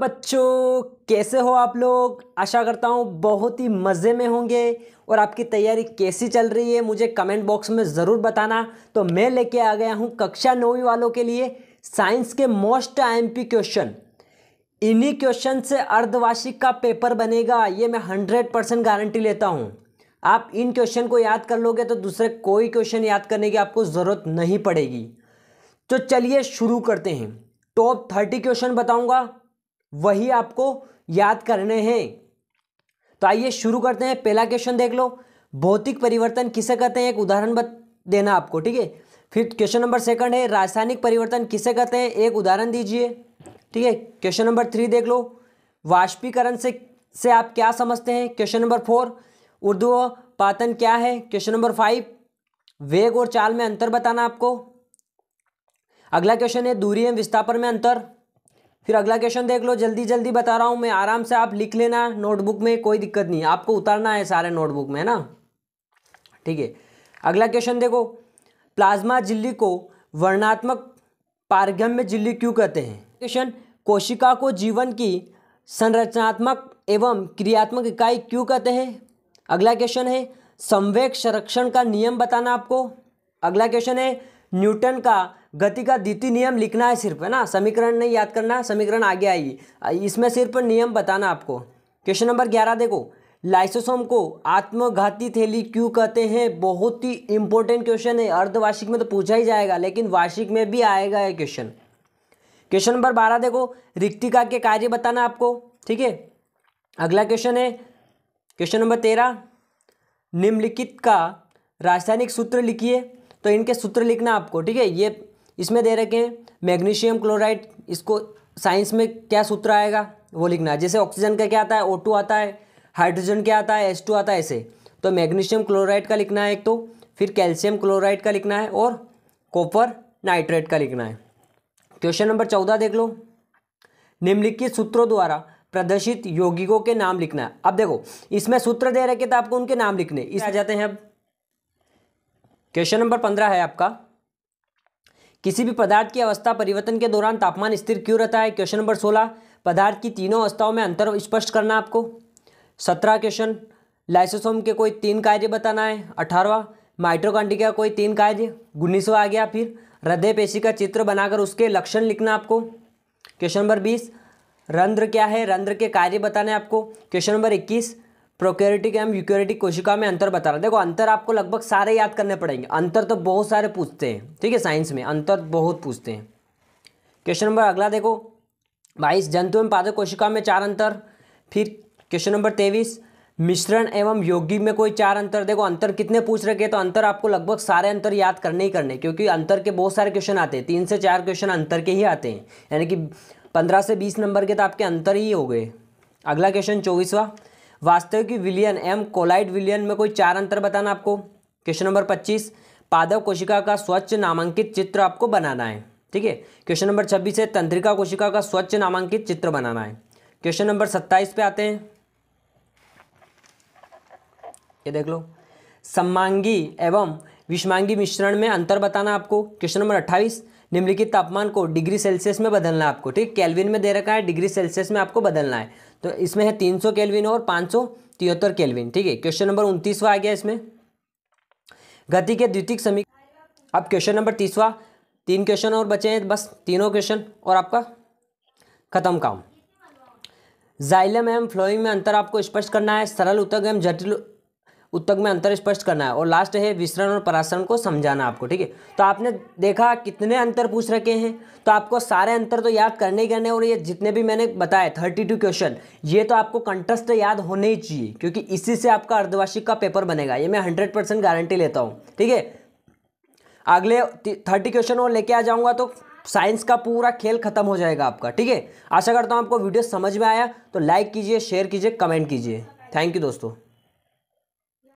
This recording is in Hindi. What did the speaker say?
बच्चों कैसे हो आप लोग आशा करता हूँ बहुत ही मज़े में होंगे और आपकी तैयारी कैसी चल रही है मुझे कमेंट बॉक्स में ज़रूर बताना तो मैं लेके आ गया हूँ कक्षा नौवीं वालों के लिए साइंस के मोस्ट आईएमपी क्वेश्चन इन्हीं क्वेश्चन से अर्धवार्षिक का पेपर बनेगा ये मैं हंड्रेड परसेंट गारंटी लेता हूँ आप इन क्वेश्चन को याद कर लोगे तो दूसरे कोई क्वेश्चन याद करने की आपको ज़रूरत नहीं पड़ेगी तो चलिए शुरू करते हैं टॉप थर्टी क्वेश्चन बताऊंगा वही आपको याद करने हैं तो आइए शुरू करते हैं पहला क्वेश्चन देख लो भौतिक परिवर्तन किसे कहते हैं एक उदाहरण देना आपको ठीक है फिर क्वेश्चन नंबर सेकंड है रासायनिक परिवर्तन किसे कहते हैं एक उदाहरण दीजिए ठीक है क्वेश्चन नंबर थ्री देख लो वाष्पीकरण से से आप क्या समझते हैं क्वेश्चन नंबर फोर उर्दू पातन क्या है क्वेश्चन नंबर फाइव वेग और चाल में अंतर बताना आपको अगला क्वेश्चन है दूरी एवं विस्थापन में अंतर फिर अगला क्वेश्चन देख लो जल्दी जल्दी बता रहा हूँ मैं आराम से आप लिख लेना नोटबुक में कोई दिक्कत नहीं आपको उतारना है सारे नोटबुक में है ना ठीक है अगला क्वेश्चन देखो प्लाज्मा झिल्ली को वर्णात्मक पारगम्य झिल्ली क्यों कहते हैं क्वेश्चन कोशिका को जीवन की संरचनात्मक एवं क्रियात्मक इकाई क्यों कहते हैं अगला क्वेश्चन है संवेक संरक्षण का नियम बताना आपको अगला क्वेश्चन है न्यूटन का गति का द्वितीय नियम लिखना है सिर्फ है ना समीकरण नहीं याद करना समीकरण आगे आई इसमें सिर्फ नियम बताना आपको क्वेश्चन नंबर ग्यारह देखो लाइसोसोम को आत्मघाती थैली क्यों कहते हैं बहुत ही इंपॉर्टेंट क्वेश्चन है अर्धवार्षिक में तो पूछा ही जाएगा लेकिन वार्षिक में भी आएगा ये क्वेश्चन क्वेश्चन नंबर बारह देखो रिक्तिका के कार्य बताना आपको ठीक है अगला क्वेश्चन है क्वेश्चन नंबर तेरह निम्नलिखित का रासायनिक सूत्र लिखिए तो इनके सूत्र लिखना आपको ठीक है ये इसमें दे रखे हैं मैग्नीशियम क्लोराइड इसको साइंस में क्या सूत्र आएगा वो लिखना है जैसे ऑक्सीजन का क्या आता है ओ आता है हाइड्रोजन क्या आता है एस आता है ऐसे तो मैग्नीशियम क्लोराइड का लिखना है एक तो फिर कैल्शियम क्लोराइड का लिखना है और कॉपर नाइट्रेट का लिखना है क्वेश्चन नंबर चौदह देख लो निम्नलिखित सूत्रों द्वारा प्रदर्शित यौगिकों के नाम लिखना है अब देखो इसमें सूत्र दे रखे तो आपको उनके नाम लिखने इस आ जाते हैं अब क्वेश्चन नंबर पंद्रह है आपका किसी भी पदार्थ की अवस्था परिवर्तन के दौरान तापमान स्थिर क्यों रहता है क्वेश्चन नंबर सोलह पदार्थ की तीनों अवस्थाओं में अंतर स्पष्ट करना आपको सत्रह क्वेश्चन लाइसोसोम के कोई तीन कार्य बताना है अठारवा माइट्रोकांडी का कोई तीन कार्य उन्नीसवा आ गया फिर हृदय पेशी का चित्र बनाकर उसके लक्षण लिखना आपको क्वेश्चन नंबर बीस रंध्र क्या है रंध्र के कार्य बताने आपको क्वेश्चन नंबर इक्कीस प्रोक्योरिटिक एम यूक्योरिटिक कोशिका में अंतर बता रहा देखो अंतर आपको लगभग सारे याद करने पड़ेंगे अंतर तो बहुत सारे पूछते हैं ठीक है साइंस में अंतर बहुत पूछते हैं क्वेश्चन नंबर अगला देखो बाईस जंतु एवं पादक कोशिका में चार अंतर फिर क्वेश्चन नंबर तेईस मिश्रण एवं योगी में कोई चार अंतर देखो अंतर कितने पूछ रखे तो अंतर आपको लगभग सारे अंतर याद करने ही करने क्योंकि अंतर के बहुत सारे क्वेश्चन आते हैं तीन से चार क्वेश्चन अंतर के ही आते हैं यानी कि पंद्रह से बीस नंबर के तो आपके अंतर ही हो गए अगला क्वेश्चन चौबीसवा वास्तविक विलियन एम कोलाइट विलियन में कोई चार अंतर बताना आपको क्वेश्चन नंबर पच्चीस पादव कोशिका का स्वच्छ नामांकित चित्र आपको बनाना है ठीक है क्वेश्चन नंबर छब्बीस है तंत्रिका कोशिका का स्वच्छ नामांकित चित्र बनाना है क्वेश्चन नंबर सत्ताईस पे आते हैं ये देख लो सम्मांगी एवं विषमांगी मिश्रण में अंतर बताना आपको क्वेश्चन नंबर अट्ठाईस निम्नलिखित तापमान को डिग्री सेल्सियस में बदलना है आपको ठीक कैलविन में दे रखा है डिग्री सेल्सियस में आपको बदलना है तो इसमें है तीन सौ कैलविन और पाँच सौ तिहत्तर कैलविन ठीक है क्वेश्चन नंबर उनतीसवा आ गया इसमें गति के द्वितीय समीक अब क्वेश्चन नंबर तीसवा तीन क्वेश्चन और बचे हैं बस तीनों क्वेश्चन और आपका खत्म काम जाइलम एवं फ्लोइंग में अंतर आपको स्पष्ट करना है सरल उत्तक एवं जटिल उत्तक में अंतर स्पष्ट करना है और लास्ट है विसरण और पराशरण को समझाना आपको ठीक है तो आपने देखा कितने अंतर पूछ रखे हैं तो आपको सारे अंतर तो याद करने ही करने और ये जितने भी मैंने बताए थर्टी टू क्वेश्चन ये तो आपको कंटस्ट याद होने ही चाहिए क्योंकि इसी से आपका अर्धवार्षिक का पेपर बनेगा ये मैं हंड्रेड परसेंट गारंटी लेता हूँ ठीक है अगले थर्टी क्वेश्चन और लेके आ जाऊँगा तो साइंस का पूरा खेल खत्म हो जाएगा आपका ठीक है आशा करता हूँ आपको वीडियो समझ में आया तो लाइक कीजिए शेयर कीजिए कमेंट कीजिए थैंक यू दोस्तों